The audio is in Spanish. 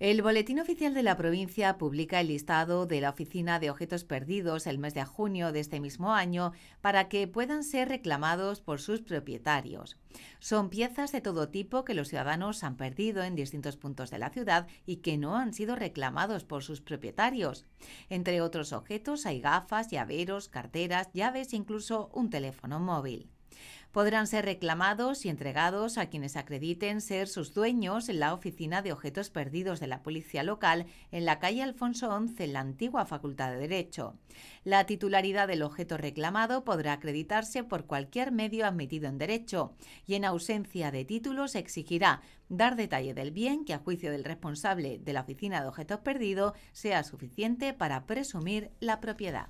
El Boletín Oficial de la provincia publica el listado de la Oficina de Objetos Perdidos el mes de junio de este mismo año para que puedan ser reclamados por sus propietarios. Son piezas de todo tipo que los ciudadanos han perdido en distintos puntos de la ciudad y que no han sido reclamados por sus propietarios. Entre otros objetos hay gafas, llaveros, carteras, llaves e incluso un teléfono móvil. Podrán ser reclamados y entregados a quienes acrediten ser sus dueños en la Oficina de Objetos Perdidos de la Policía Local en la calle Alfonso XI, en la antigua Facultad de Derecho. La titularidad del objeto reclamado podrá acreditarse por cualquier medio admitido en derecho y en ausencia de títulos exigirá dar detalle del bien que a juicio del responsable de la Oficina de Objetos Perdidos sea suficiente para presumir la propiedad.